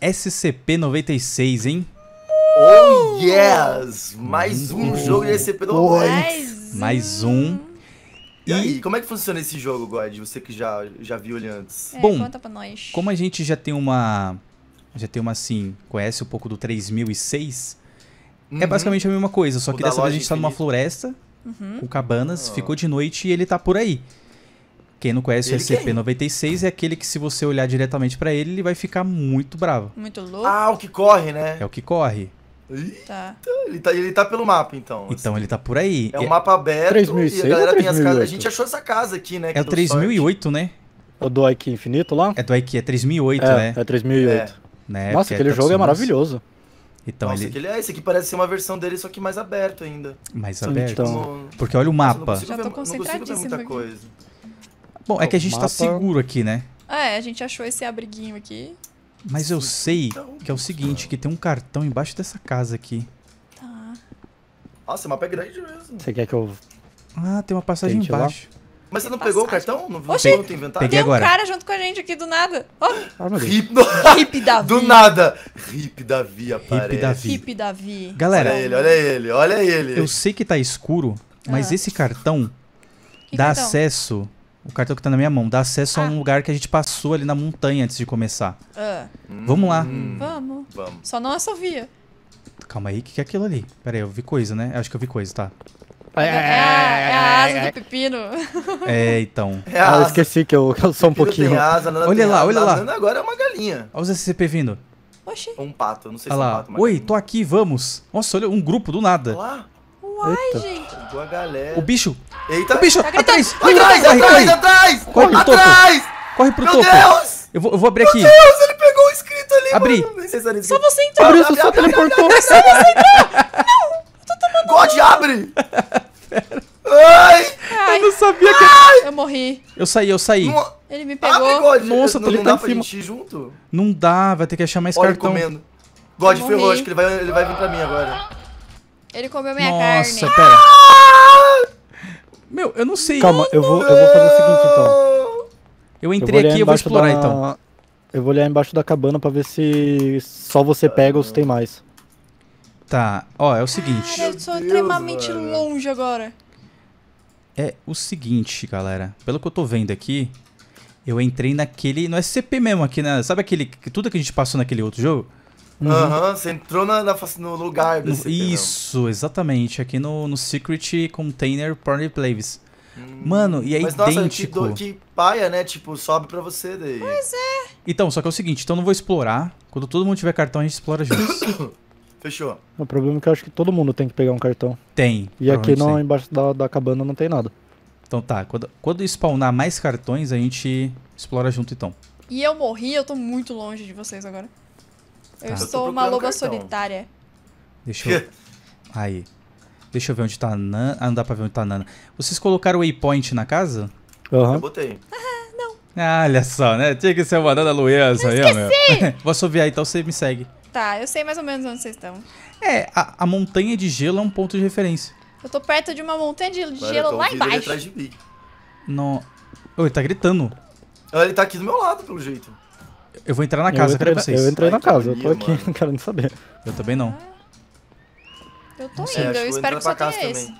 SCP-96, hein? Oh yes! Mais um uhum. jogo de SCP-96. Mais um. E, e aí, como é que funciona esse jogo, God? Você que já, já viu ele antes. É, Bom, conta pra nós. como a gente já tem uma... Já tem uma, assim, conhece um pouco do 3006, é uhum. é basicamente a mesma coisa, só que dessa vez a gente infinito. tá numa floresta, uhum. com cabanas, oh. ficou de noite e ele tá por aí. Quem não conhece ele o SCP-96 é aquele que, se você olhar diretamente para ele, ele vai ficar muito bravo. Muito louco. Ah, o que corre, né? É o que corre. Tá. Ele, tá, ele tá pelo mapa, então. Então, assim. ele tá por aí. É um é mapa aberto 3006 e a galera tem as casas. A gente achou essa casa aqui, né? É o 3008, sorte. né? O do Aiki Infinito lá? É do Aiki, é 3008, é, né? É 3008. É. Né? Nossa, é aquele é jogo é maravilhoso. Então, Nossa, ele... aquele, é, esse aqui parece ser uma versão dele, só que mais aberto ainda. Mais Sim, então, aberto. Então... Porque olha o mapa. Nossa, não consigo, Já tô ver, concentradíssimo não consigo ver muita aqui. coisa. Bom, é que a gente mapa... tá seguro aqui, né? É, a gente achou esse abriguinho aqui. Mas eu sei então, que é o seguinte, que tem um cartão embaixo dessa casa aqui. Tá. Nossa, o é mapa é grande mesmo. Você quer que eu... Ah, tem uma passagem Tente embaixo. Lá? Mas você não pegou o cartão? Não, Oxi, não inventário? Peguei tem um cara junto com a gente aqui do nada. Oh. Ah, Hip, Hip Davi. Do nada. Hip Davi aparece. Hip Davi. Hip Davi. Galera. Olha ele, olha ele, olha ele. Eu sei que tá escuro, mas ah. esse cartão dá acesso o cartão que tá na minha mão dá acesso ah. a um ah. lugar que a gente passou ali na montanha antes de começar. Ah. Vamos lá. Hum. Vamos. Vamos. Só não essa via. Calma aí, o que, que é aquilo ali? Pera aí, eu vi coisa, né? Eu acho que eu vi coisa, tá. É, é, é, é, é a, é a asa do pepino. É, então. É ah, eu esqueci que eu, que eu sou um pouquinho. Asa, olha lá, asa, olha lá. Agora é uma galinha. Olha os SCP vindo. Oxi. Um pato, não sei se é um pato. Mas Oi, tô aqui, vamos. Nossa, olha, um grupo do nada. Olha lá. Uai, Eita. gente. Boa galera. O bicho. Eita. O bicho. Tá atrás. Atrás, corre, atrás, corre. atrás. Corre pro topo. Atrás. Corre pro Meu topo. Meu Deus. Eu vou, eu vou abrir Meu aqui. Meu Deus, ele pegou o escrito ali. Abri. Mano. Só você entrou. Abriu, abre, só teleportou. Só você entrar. Não. Eu tô tomando... God, abre. Pera. Ai. Ai. Eu não sabia que... Ai. Eu morri. Eu saí, eu saí. Não... Ele me pegou. Abre, God. Nossa, eu tô não, não tá dá pra gente ir junto? Não dá, vai ter que achar mais Olha, comendo. God ferrou, acho que ele vai vir pra mim agora. Ele comeu minha Nossa, carne. Nossa, pera. Ah! Meu, eu não sei. Calma, eu vou, eu vou fazer o seguinte, então. Eu entrei eu aqui, eu vou explorar, da... então. Eu vou olhar embaixo da cabana pra ver se só você pega ou se tem mais. Tá, ó, é o seguinte. Cara, eu sou Deus, extremamente longe agora. É o seguinte, galera. Pelo que eu tô vendo aqui, eu entrei naquele. No SCP é mesmo aqui, né? Sabe aquele. Tudo que a gente passou naquele outro jogo? Uhum. Aham, uhum. você entrou na, na, no lugar do Isso, exatamente. Aqui no, no Secret Container Party Plays. Hum. Mano, e é Mas, idêntico. Nossa, que, do, que paia, né? Tipo, sobe pra você daí. Pois é. Então, só que é o seguinte, então não vou explorar. Quando todo mundo tiver cartão, a gente explora juntos. Fechou. O problema é que eu acho que todo mundo tem que pegar um cartão. Tem. E aqui não, tem. embaixo da, da cabana não tem nada. Então tá, quando, quando spawnar mais cartões, a gente explora junto então. E eu morri, eu tô muito longe de vocês agora. Tá. Eu tá. estou eu uma loba cartão. solitária. Deixa eu. Aí. Deixa eu ver onde tá a Nana. Ah, não dá pra ver onde tá a Nana. Vocês colocaram o waypoint na casa? Uhum. Eu botei. Ah, não. Ah, olha só, né? Tinha que ser uma Nana Luiz. aí, ó, meu. Vou assoviar, então você me segue. Tá, eu sei mais ou menos onde vocês estão. É, a, a, montanha de gelo é um ponto de referência. Eu tô perto de uma montanha de gelo lá embaixo. Ele atrás de mim. No... Oh, ele tá gritando. Ele tá aqui do meu lado, pelo jeito. Eu vou entrar na casa, eu entrei, cadê vocês? Eu entrei na casa, eu tô aqui, não quero nem saber. Eu também não. Eu tô indo, eu, eu espero que só tenha esse.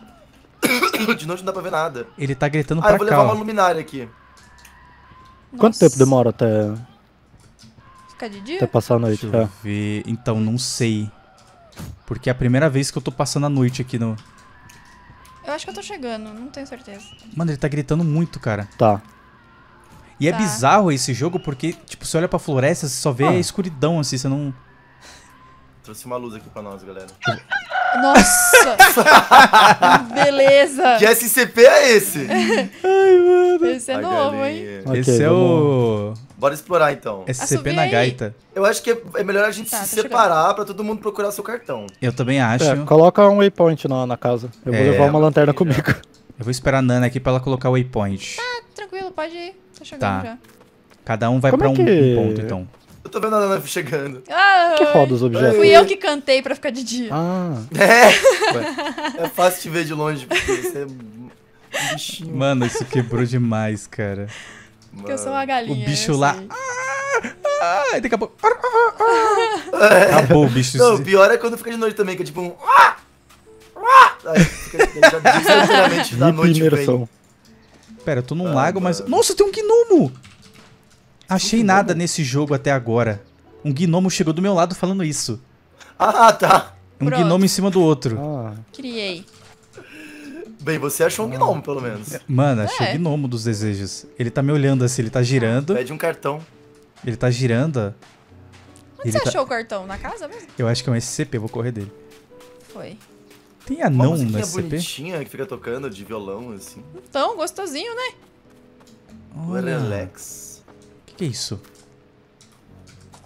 De noite não dá pra ver nada. Ele tá gritando ah, pra cá. Ah, eu vou levar ó. uma luminária aqui. Nossa. Quanto tempo demora até... Ficar de dia? Até passar a noite, Deixa eu é? ver... Então, não sei. Porque é a primeira vez que eu tô passando a noite aqui no... Eu acho que eu tô chegando, não tenho certeza. Mano, ele tá gritando muito, cara. Tá. E é tá. é bizarro esse jogo porque, tipo, você olha pra floresta, você só vê ah. escuridão, assim, você não. Trouxe uma luz aqui pra nós, galera. Nossa! Beleza! Que SCP é esse? Ai, mano. Esse é A novo, galinha. hein? Okay, esse é o. Bora explorar então. SCP na gaita. Eu acho que é, é melhor a gente tá, se tá separar pra todo mundo procurar seu cartão. Eu também é, acho. É, coloca um waypoint na, na casa. Eu vou levar uma lanterna comigo. Eu vou esperar a Nana aqui pra ela colocar o waypoint. Tá, tranquilo, pode ir. Tá chegando tá. já. Cada um vai Como pra é um, que... um, ponto, então. Eu tô vendo a nave chegando. Ah, que foda os objetos? Fui eu que cantei pra ficar de dia. Ah. É. é fácil te ver de longe, porque você é um bichinho. Mano, isso quebrou demais, cara. Mano. Porque eu sou uma galinha. O bicho lá. Ah, ah, e daqui a pouco. Ah, ah, é. Acabou o bicho. Não, o pior é quando fica de noite também, que é tipo um. Ah! Ah! Aí fica, já, da noite vem. Pera, eu tô num ah, lago, mas... Nossa, tem um gnomo! Achei um nada nesse jogo até agora. Um gnomo chegou do meu lado falando isso. Ah, tá. Um Pronto. gnomo em cima do outro. Ah. Criei. Bem, você achou um gnomo, pelo menos. Mano, achei é. o gnomo dos desejos. Ele tá me olhando assim, ele tá girando. Pede um cartão. Ele tá girando. Onde ele você tá... achou o cartão? Na casa mesmo? Eu acho que é um SCP, eu vou correr dele. Foi. Tem anão Pô, na Uma bonitinha que fica tocando de violão, assim. Então, gostosinho, né? Olha. Relax. O que, que é isso?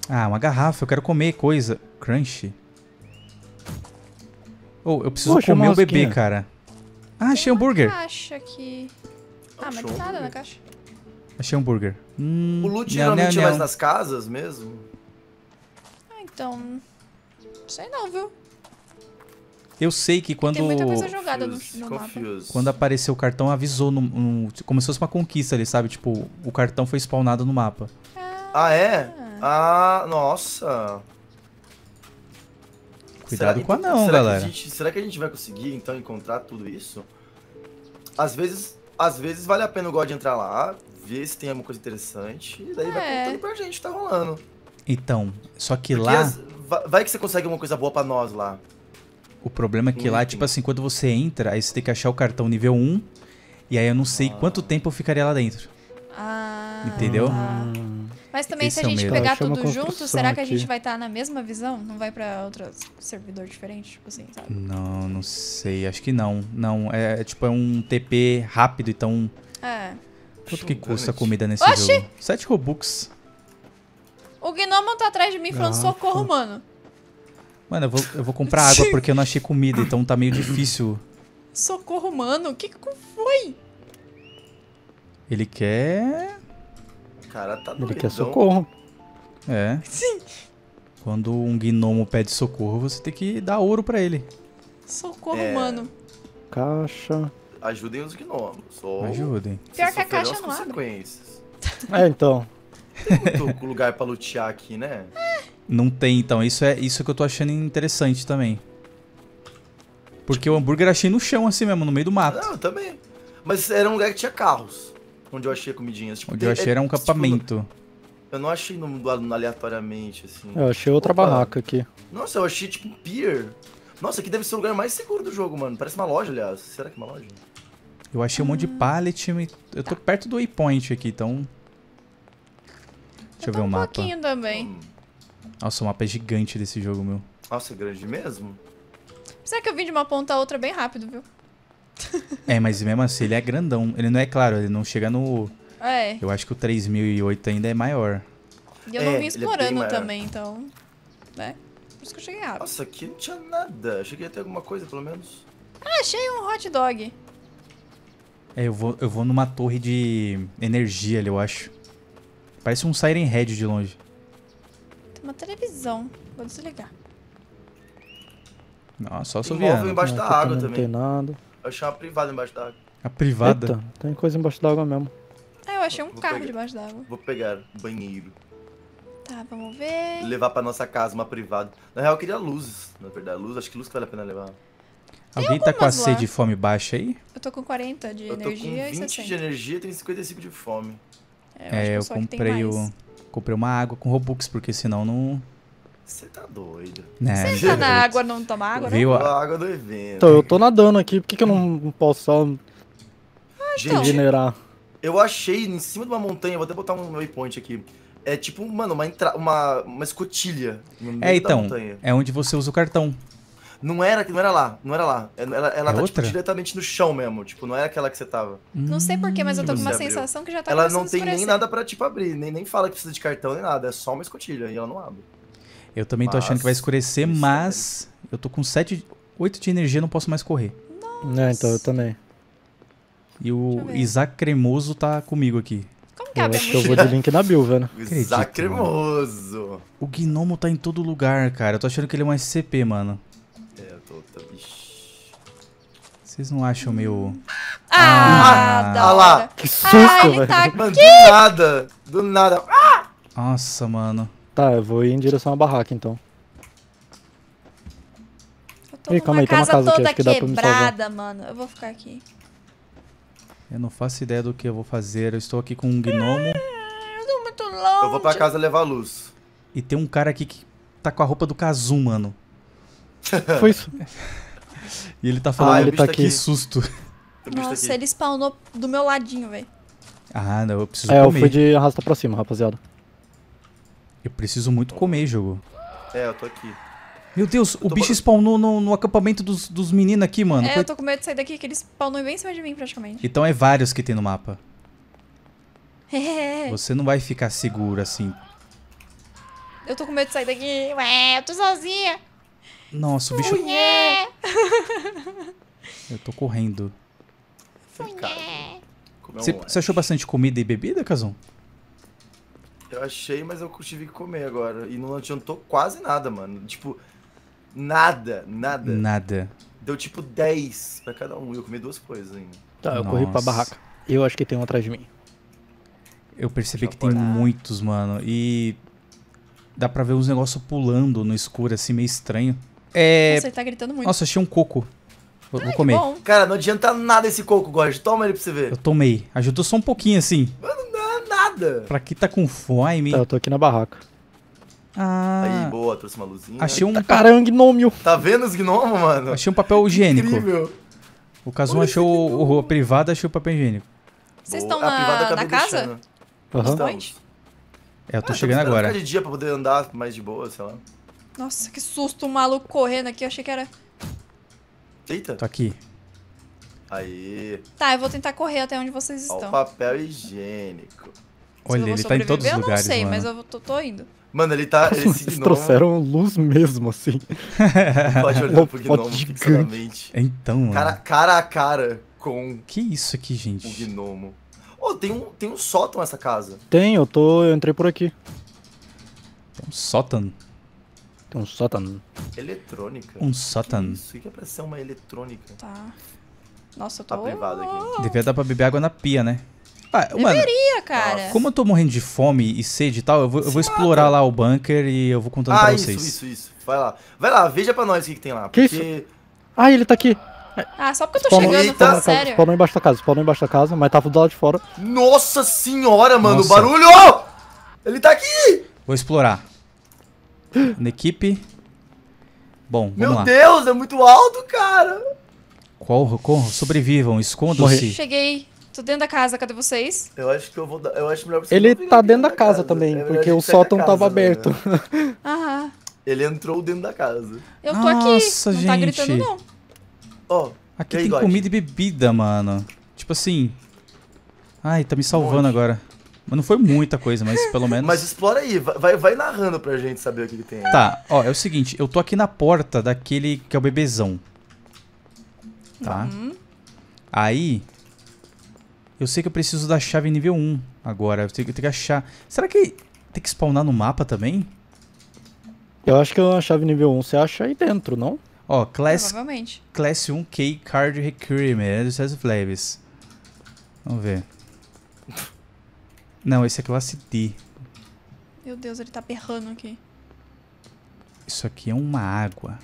Ah, uma garrafa. Eu quero comer coisa. Crunch. Oh, eu preciso Poxa, comer o bebê, cara. Ah, achei um burger caixa aqui. Ah, mas tem nada na caixa. Achei hambúrguer. Hum, o loot não, geralmente não, não. é mais nas casas mesmo? Ah, então... Não sei não, viu? Eu sei que quando. Tem muita coisa jogada confuse, no, no mapa. Quando apareceu o cartão, avisou. No, no, como se fosse uma conquista ali, sabe? Tipo, o cartão foi spawnado no mapa. Ah, ah é? Ah, nossa. Cuidado será, com a não, será galera. Que a gente, será que a gente vai conseguir, então, encontrar tudo isso? Às vezes, às vezes vale a pena o God entrar lá, ver se tem alguma coisa interessante, e daí é. vai contando pra gente o que tá rolando. Então, só que Porque lá. As, vai, que você consegue uma coisa boa pra nós lá. O problema é que lá, uhum. tipo assim, quando você entra, aí você tem que achar o cartão nível 1. E aí eu não sei ah. quanto tempo eu ficaria lá dentro. Ah. Entendeu? Ah. Mas também Esse se a é gente é pegar tudo junto, será que a gente vai estar tá na mesma visão? Não vai para outro servidor diferente, tipo assim, sabe? Não, não sei. Acho que não. Não, é, é tipo é um TP rápido, então... É. Quanto que custa a comida nesse Oxi! jogo? 7 Robux. O Gnomo tá atrás de mim falando ah, socorro, tá. mano. Mano, eu vou, eu vou comprar água porque eu não achei comida, então tá meio difícil. Socorro, mano. O que foi? Ele quer... O cara tá doido. Ele quer socorro. É. Sim. Quando um gnomo pede socorro, você tem que dar ouro pra ele. Socorro, é... mano. Caixa. Ajudem os gnomos. Ou... Ajudem. Pior que a caixa não abre. É, então. Tem muito lugar pra lutear aqui, né? Não tem, então. Isso é isso é que eu tô achando interessante também. Porque o hambúrguer achei no chão, assim mesmo, no meio do mato. Não, eu também. Mas era um lugar que tinha carros. Onde eu achei comidinhas. Tipo, onde eu achei é, era um tipo, acampamento. Tipo, eu não achei no, no, aleatoriamente, assim. Eu achei outra Opa. barraca aqui. Nossa, eu achei tipo um pier. Nossa, aqui deve ser o lugar mais seguro do jogo, mano. Parece uma loja, aliás. Será que é uma loja? Eu achei um monte de pallet. Eu tô tá. perto do waypoint aqui, então... Deixa eu, eu ver o tá um mapa. um pouquinho também. Hum. Nossa, o mapa é gigante desse jogo, meu. Nossa, é grande mesmo? Será que eu vim de uma ponta a outra bem rápido, viu? é, mas mesmo assim, ele é grandão. Ele não é claro, ele não chega no... É. Eu acho que o 3008 ainda é maior. E eu é, não vim é explorando é também, então... Né? Por isso que eu cheguei rápido. Nossa, aqui não tinha nada. Achei que ia ter alguma coisa, pelo menos. Ah, achei um hot dog. É, eu vou, eu vou numa torre de energia ali, eu acho. Parece um Siren Head de longe. Uma televisão. Vou desligar. Nossa, só subir Tem embaixo da água também. Não tem nada. Eu achei uma privada embaixo da água. A privada? Eita, tem coisa embaixo da água mesmo. Ah, eu achei um Vou carro pegar. debaixo da água. Vou pegar banheiro. Tá, vamos ver. Levar pra nossa casa uma privada. Na real, eu queria luzes, na verdade. Luz, acho que luz que vale a pena levar. Alguém tá com a sede e fome baixa aí? Eu tô com 40 de eu energia com 20 de energia e tenho 55 de fome. É, eu, é, eu comprei o... Mais. Comprei uma água com Robux, porque senão não. Você tá doido. Né, você tá na água, não toma água, né? Viu? Né? A água do evento. Então, eu tô nadando aqui, por que, que eu não posso só ah, então. Eu achei em cima de uma montanha, vou até botar um waypoint aqui. É tipo, mano, uma, uma, uma escotilha. No meio é, então. Da montanha. É onde você usa o cartão. Não era, não era lá, não era lá. Ela, ela é tá tipo, diretamente no chão mesmo, tipo, não é aquela que você tava. Não sei porquê, mas eu tô com uma hum. sensação que já tá Ela não tem nem nada para tipo abrir, nem, nem fala que precisa de cartão nem nada, é só uma escotilha e ela não abre. Eu também mas... tô achando que vai escurecer, mas é eu tô com 7, 8 de energia, não posso mais correr. Nossa. É, então eu também. E o Isaac Cremoso tá comigo aqui. Como que eu acho que eu vou de link na build, velho. Né? Isaac Cremoso. O gnomo tá em todo lugar, cara. Eu tô achando que ele é um SCP, mano solta, bicho. Vocês não acham meio... Ah, ah, ah lá. Que ah, susto, ah, velho. Tá mano, do nada. Do nada. Ah! Nossa, mano. Tá, eu vou ir em direção à barraca, então. Eu tô Ih, calma aí, tem uma casa aqui, acho que dá pra me salvar. mano. Eu vou ficar aqui. Eu não faço ideia do que eu vou fazer. Eu estou aqui com um gnomo. Ah, eu tô muito longe. Eu vou pra casa levar luz. E tem um cara aqui que tá com a roupa do Kazum, mano. Foi isso. e ele tá ah, falando, ah, ele tá aqui. que susto. Nossa, ele spawnou do meu ladinho, velho. Ah, não, eu preciso é, comer. É, eu fui de arrasta pra cima, rapaziada. Eu preciso muito comer, jogo. É, eu tô aqui. Meu Deus, o bicho spawnou no, no acampamento dos, dos meninos aqui, mano. É, eu tô com medo de sair daqui, que ele spawnou bem em cima de mim, praticamente. Então é vários que tem no mapa. É. Você não vai ficar seguro assim. Eu tô com medo de sair daqui. Ué, eu tô sozinha. Nossa, o bicho. Funhé. Eu tô correndo. Você, né? você achou bastante comida e bebida, Kazum? Eu achei, mas eu tive que comer agora. E não adiantou quase nada, mano. Tipo, nada, nada. Nada. Deu tipo 10 pra cada um. Eu comi duas coisas ainda. Tá, eu Nossa. corri pra barraca. Eu acho que tem um atrás de mim. Eu percebi Já que tem dar. muitos, mano. E dá pra ver uns negócios pulando no escuro, assim, meio estranho. É... Nossa, ele tá gritando muito. Nossa, achei um coco. Vou, Ai, comer. Cara, não adianta nada esse coco, Gorge. Toma ele pra você ver. Eu tomei. Ajudou só um pouquinho, assim. Mano, não, é nada. Pra que tá com fome... Tá, eu tô aqui na barraca. Ah. Aí, boa, trouxe uma luzinha. Achei um. Tá caramba, gnômio. Tá vendo os gnomos, mano? Achei um papel higiênico. Incrível. O Kazum achou o, o, a privada, achou o papel higiênico. Vocês estão na, na casa? Uhum. Estamos. É, eu tô ah, chegando agora. de dia pra poder andar mais de boa, sei lá. Nossa, que susto, um maluco correndo aqui. Eu achei que era... Eita. Tô aqui. Aí. Tá, eu vou tentar correr até onde vocês estão. o papel higiênico. Olha, ele tá em todos os lugares, lugares, Eu não sei, mano. mas eu tô, tô indo. Mano, ele tá. Ele Eles trouxeram luz mesmo, assim. Pode olhar pro gnomo fixamente. Então, mano. Cara, a cara com Que isso aqui, o gente? gnomo. Oh, tem um, tem um sótão essa casa. Tem, eu tô. Eu entrei por aqui. um sótão? Tem é um sótano. Eletrônica? Um sótano. Que isso aqui é pra ser uma eletrônica. Tá. Nossa, eu tô... Tá privado aqui. Devia dar pra beber água na pia, né? Ah, Deveria, mano, cara. Como eu tô morrendo de fome e sede e tal, eu vou, eu vou explorar lá o bunker e eu vou contando ah, pra vocês. isso, isso, isso. Vai lá. Vai lá, veja pra nós o que, que tem lá. Porque... Que isso? Ah, ele tá aqui. Ah, só porque eu tô spawnou, chegando, Eita. Tá sério. Spawnou embaixo da casa, spawnou embaixo da casa, mas tava do lado de fora. Nossa senhora, mano, Nossa. barulho! Ele tá aqui! Vou explorar. Na equipe. Bom, vamos Meu lá. Deus, é muito alto, cara. Qual, qual? Sobrevivam, escondam-se. Cheguei. Tô dentro da casa, cadê vocês? Eu acho que eu vou dar, eu acho melhor Ele tá dentro da, da casa, casa, também, é porque o sótão casa, tava aberto. Né? Aham. Ele entrou dentro da casa. Eu tô Nossa, aqui. Nossa, gente. tá gritando não. Ó, oh, aqui tem comida e bebida, mano. Tipo assim. Ai, tá me salvando Onde? agora. Mas não foi muita coisa, mas pelo menos. mas explora aí, vai, vai narrando pra gente saber o que, que tem. Aí. Tá, ó, é o seguinte, eu tô aqui na porta daquele que é o bebezão. Tá? Uhum. Aí. Eu sei que eu preciso da chave nível 1 agora. Eu tenho, eu tenho que achar. Será que tem que spawnar no mapa também? Eu acho que é uma chave nível 1 você acha aí dentro, não? Ó, Class, Provavelmente. class 1K Card Requirement, é do César Vamos ver. Não, esse é classe D. Meu Deus, ele tá berrando aqui. Isso aqui é uma água.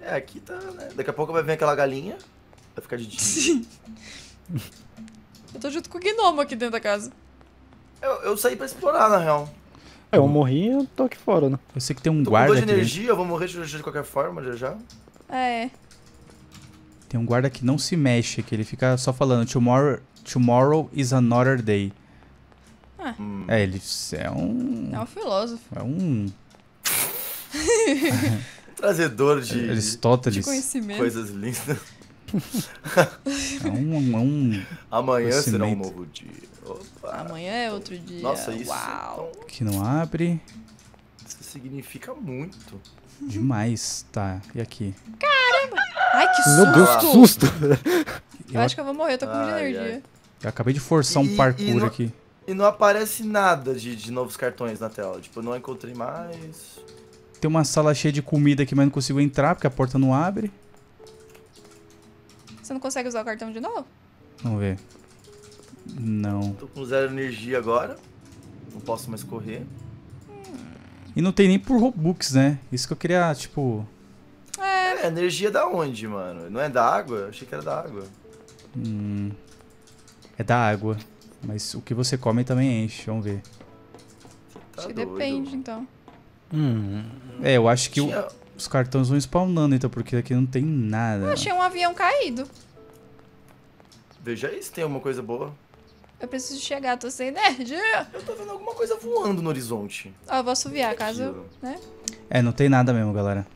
É, aqui tá, né? Daqui a pouco vai vir aquela galinha. Vai ficar de dia. eu tô junto com o gnomo aqui dentro da casa. Eu, eu saí pra explorar, na real. É, eu morri e eu tô aqui fora, né? Eu sei que tem um tô guarda com dois de energia, eu vou morrer de, de qualquer forma, já já. É. Tem um guarda que não se mexe, que ele fica só falando Tomorrow, tomorrow is another day. É. Hum. é, ele é um. É um filósofo. É um. Trazedor de. Aristóteles. De conhecimento. Coisas lindas. é um, é é um, Amanhã será um novo dia. Opa, Amanhã é outro dia. Nossa, isso. Uau. Então... Que não abre. Isso significa muito. Demais, tá. E aqui? Caramba! Ai, que susto! Meu Deus, que susto! Eu, acho que eu vou morrer, eu tô com muita energia. Eu acabei de forçar e, um parkour no... aqui. E não aparece nada de, de novos cartões na tela. Tipo, não encontrei mais. Tem uma sala cheia de comida aqui, mas não consigo entrar porque a porta não abre. Você não consegue usar o cartão de novo? Vamos ver. Não. Tô com zero energia agora. Não posso mais correr. E não tem nem por Robux, né? Isso que eu queria, tipo. É. é energia da onde, mano? Não é da água? Eu achei que era da água. Hum. É da água. Mas o que você come também enche, vamos ver. Tá acho que doido. depende, então. Hum, é, eu acho que o, os cartões vão spawnando, então, porque aqui não tem nada. Eu achei um avião caído. Veja aí se tem alguma coisa boa. Eu preciso chegar, tô sem energia. Eu tô vendo alguma coisa voando no horizonte. Ó, eu vou assoviar, caso... Né? É, não tem nada mesmo, galera.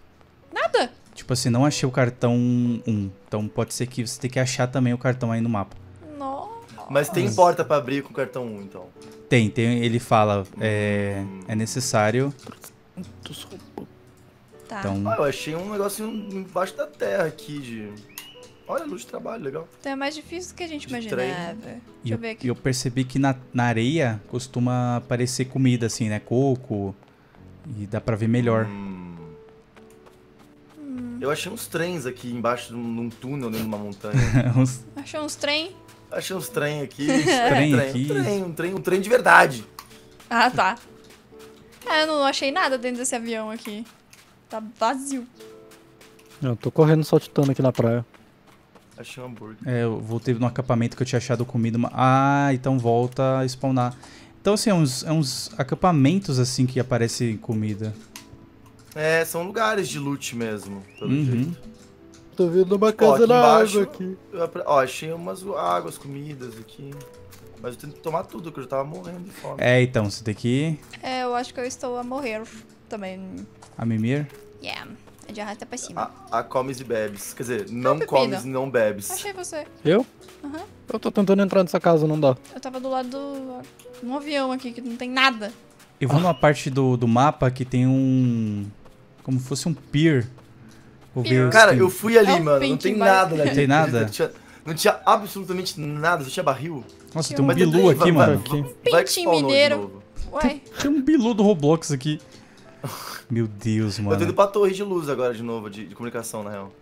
Nada? Tipo assim, não achei o cartão 1. Então pode ser que você tenha que achar também o cartão aí no mapa. Mas tem porta para abrir com cartão 1, então. Tem, tem. Ele fala, hum. é, é necessário. Tá. Então... Ah, eu achei um negócio embaixo da terra aqui de. Olha, luz de trabalho, legal. Então é mais difícil do que a gente de imaginava. Trem. Né? Deixa eu ver aqui. E eu percebi que na, na areia costuma aparecer comida, assim, né? Coco. E dá pra ver melhor. Hum. hum. Eu achei uns trens aqui embaixo de um, num túnel dentro de uma montanha. uns... uns trem? Achei uns trem aqui. É. É, trem, trem, aqui. Um trem, um trem, um trem de verdade. Ah, tá. Ah, eu não achei nada dentro desse avião aqui. Tá vazio. Eu tô correndo saltitando aqui na praia. Achei um hambúrguer. É, eu voltei no acampamento que eu tinha achado comida. Ah, então volta a spawnar. Então, assim, é uns, é uns acampamentos, assim, que aparece comida. É, são lugares de loot mesmo, pelo uhum. jeito tô vendo uma casa ó, na embaixo, água aqui. ó, achei umas águas, comidas aqui. Mas eu tenho que tomar tudo, que eu já tava morrendo de fome. É, então, você tem que É, eu acho que eu estou a morrer também. A mimir? Yeah. a de arrasta tá pra cima. A, a, comes e bebes. Quer dizer, não ah, comes e não bebes. Achei você. Eu? Aham. Uhum. Eu tô tentando entrar nessa casa, não dá. Eu tava do lado de Um avião aqui, que não tem nada. Eu vou ah. numa parte do, do mapa que tem um... Como fosse um pier. Cara, eu fui ali, é mano. Não tem nada ali. Não tem nada? Não tinha, não tinha absolutamente nada, só tinha barril. Nossa, tem um bilu aqui, mano. Vai, vai, Pintinho mineiro. Ué. Tem um bilu do Roblox aqui. Meu Deus, mano. Eu tô indo pra torre de luz agora de novo, de, de comunicação, na real.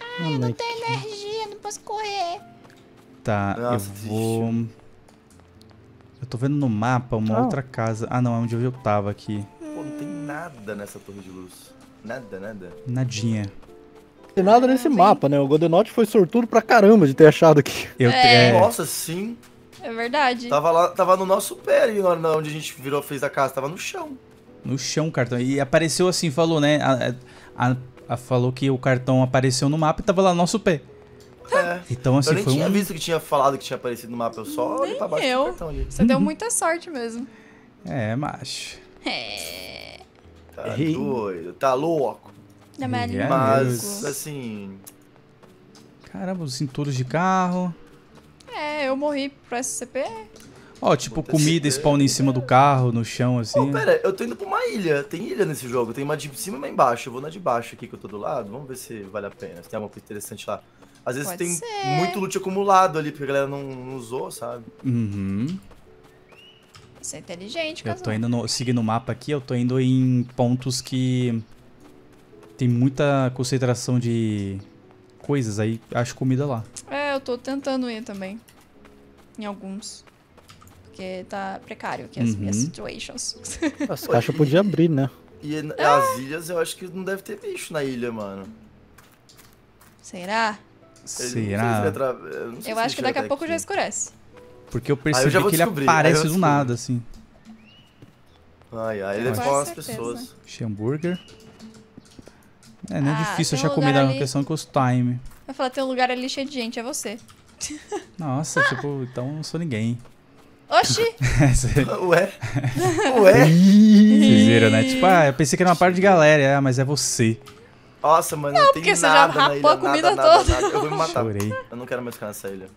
Ai, ah, eu não tenho energia, não posso correr. Tá, Nossa, eu vou... Eu tô vendo no mapa uma oh. outra casa. Ah, não, é onde eu tava aqui. Pô, não tem nada nessa torre de luz. Nada, nada. Nadinha. Tem nada nesse mapa, né? O Godenote foi sortudo pra caramba de ter achado aqui. Eu, é. Nossa, sim. É verdade. Tava lá, tava no nosso pé ali, onde a gente virou, fez a casa, tava no chão. No chão, cartão. E apareceu assim, falou, né? A, a, a falou que o cartão apareceu no mapa e tava lá no nosso pé. É. Então, assim, eu foi tinha um... visto que tinha falado que tinha aparecido no mapa, eu só nem olhei pra baixo eu. do cartão ali. Você uhum. deu muita sorte mesmo. É, macho. É. Tá doido, tá louco. É mas, é assim. Caramba, os cinturos de carro. É, eu morri pro SCP. Ó, oh, tipo, comida SCP. spawn em cima do carro, no chão, assim. Oh, pera, eu tô indo pra uma ilha. Tem ilha nesse jogo. Tem uma de cima e uma embaixo. Eu vou na de baixo aqui que eu tô do lado. Vamos ver se vale a pena. Se tem alguma coisa interessante lá. Às vezes Pode tem ser. muito loot acumulado ali, porque a galera não, não usou, sabe? Uhum. Você é inteligente, cara. Eu tô indo no, seguindo o mapa aqui, eu tô indo em pontos que tem muita concentração de coisas, aí acho comida lá. É, eu tô tentando ir também. Em alguns. Porque tá precário aqui as uhum. minhas situations. As caixas podiam abrir, né? E ah. as ilhas, eu acho que não deve ter bicho na ilha, mano. Será? Será? Eu, se eu se acho que daqui a pouco aqui. já escurece. Porque eu percebi ah, eu que ele aparece do nada, assim. Ai, ai, ele fala as pessoas. Hambúrguer. É, não é ah, difícil achar um comida, ali... a questão que os time. Vai falar, tem um lugar ali cheio de gente, é você. Nossa, tipo, então não sou ninguém. Oxi! É, Ué? Ué? Vocês viram, né? Tipo, ah, eu pensei que era uma parte de galera, é, mas é você. Nossa, mano, não, não tem nada Não, porque você já rapou a comida nada, toda. Nada, nada. Eu vou me matar. Chorei. Eu não quero mais ficar nessa ilha.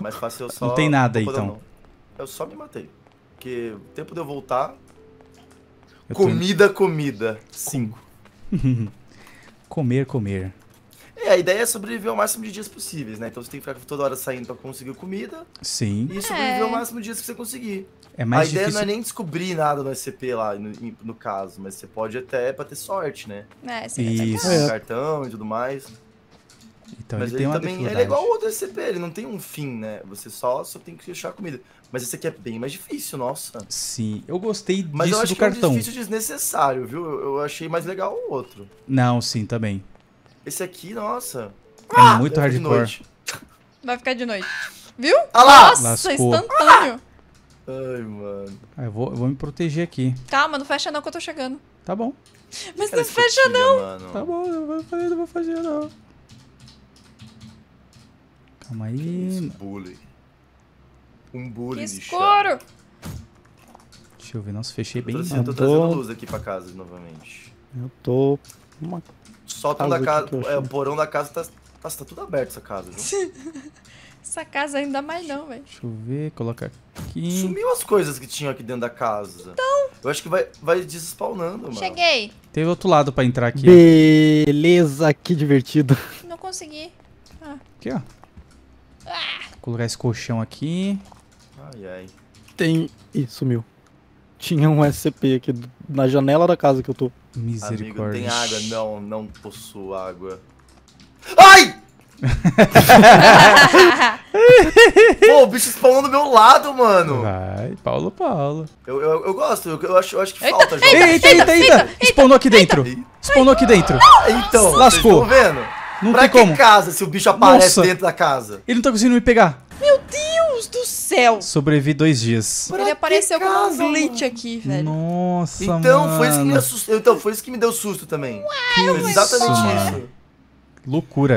Mais fácil eu só. Não tem nada aí, então. Não. Eu só me matei. Porque o tempo de eu voltar. Eu comida, comida. Cinco. comer, comer. É, a ideia é sobreviver o máximo de dias possíveis, né? Então você tem que ficar toda hora saindo pra conseguir comida. Sim. E é. sobreviver é. o máximo de dias que você conseguir. É mais a difícil... ideia não é nem descobrir nada no SCP lá, no, no caso, mas você pode até pra ter sorte, né? É, sim. É Isso. É, cartão e tudo mais. Então mas ele, ele também ele é igual ao outro SCP, ele não tem um fim, né? Você só, só tem que achar comida. Mas esse aqui é bem mais difícil, nossa. Sim, eu gostei mas disso eu acho do que cartão. Mas é um difícil desnecessário, viu? Eu achei mais legal o outro. Não, sim, também. Esse aqui, nossa. É ah, muito é hardcore. Vai ficar de noite. Viu? Ah lá! Nossa, Lascou. instantâneo. Ah. Ai, mano. Ah, eu, vou, eu vou me proteger aqui. Calma, não fecha não que eu tô chegando. Tá bom. Mas não fecha tira, não. Mano? Tá bom, eu não vou fazer, não vou fazer não. Calma aí. bully. Um bully que de escuro! Chá. Deixa eu ver. Nossa, fechei bem. eu tô, eu tô trazendo luz aqui pra casa novamente. Eu tô... Uma... Solta da casa... É, o porão da casa tá... Nossa, tá, tá tudo aberto essa casa, viu? essa casa ainda mais não, velho. Deixa eu ver, colocar aqui. Sumiu as coisas que tinham aqui dentro da casa. Então. Eu acho que vai, vai desespawnando, mano. Cheguei. Teve outro lado pra entrar aqui. Beleza, que divertido. Não consegui. Ah. Aqui, ó. Vou colocar esse colchão aqui. Ai, ai. Tem... Ih, sumiu. Tinha um SCP aqui na janela da casa que eu tô. Misericórdia. Amigo, tem água? Não, não possuo água. Ai! Pô, o bicho spawnou do meu lado, mano. Vai, Paulo, Paulo. Eu, eu, eu gosto, eu, eu, acho, eu acho que falta. Eita, jogo. eita, eita, eita, eita, eita. Spawnou aqui dentro. Eita. Spawnou aqui dentro. Então, Lascou. Vocês vendo? Não pra tem que como. casa se o bicho aparece Nossa. dentro da casa? Ele não tá conseguindo me pegar. Meu Deus do céu! Sobrevivi dois dias. Pra ele apareceu com um glitch aqui, velho. Nossa, então, mano. Foi isso que me assust... Então, foi isso que me deu susto também. Uau, foi exatamente mano. isso. Loucura.